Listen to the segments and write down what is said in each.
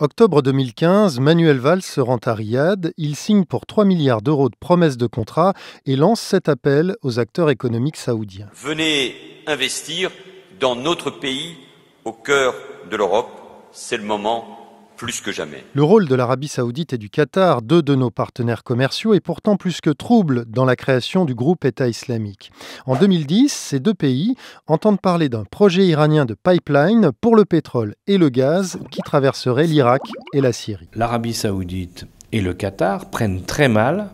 Octobre 2015, Manuel Valls se rend à Riyad. Il signe pour 3 milliards d'euros de promesses de contrat et lance cet appel aux acteurs économiques saoudiens. Venez investir dans notre pays, au cœur de l'Europe. C'est le moment que jamais. Le rôle de l'Arabie saoudite et du Qatar, deux de nos partenaires commerciaux, est pourtant plus que trouble dans la création du groupe État islamique. En 2010, ces deux pays entendent parler d'un projet iranien de pipeline pour le pétrole et le gaz qui traverserait l'Irak et la Syrie. L'Arabie saoudite et le Qatar prennent très mal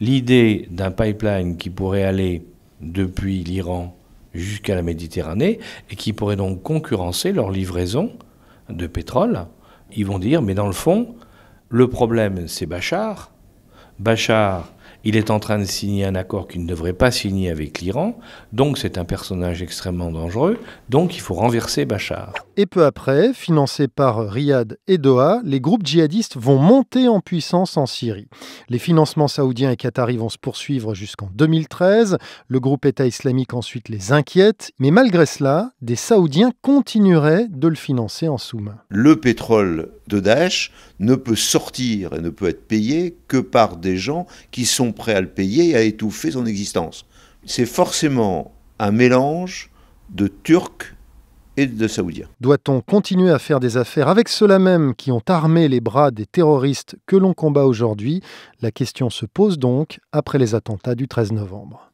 l'idée d'un pipeline qui pourrait aller depuis l'Iran jusqu'à la Méditerranée et qui pourrait donc concurrencer leur livraison de pétrole ils vont dire, mais dans le fond, le problème, c'est Bachar. Bachar, il est en train de signer un accord qu'il ne devrait pas signer avec l'Iran, donc c'est un personnage extrêmement dangereux, donc il faut renverser Bachar. Et peu après, financés par Riyad et Doha, les groupes djihadistes vont monter en puissance en Syrie. Les financements saoudiens et qataris vont se poursuivre jusqu'en 2013, le groupe État islamique ensuite les inquiète, mais malgré cela, des Saoudiens continueraient de le financer en sous-main. Le pétrole de Daesh ne peut sortir et ne peut être payé que par des gens qui sont prêts à le payer et à étouffer son existence. C'est forcément un mélange de Turcs et de Saoudiens. Doit-on continuer à faire des affaires avec ceux-là même qui ont armé les bras des terroristes que l'on combat aujourd'hui La question se pose donc après les attentats du 13 novembre.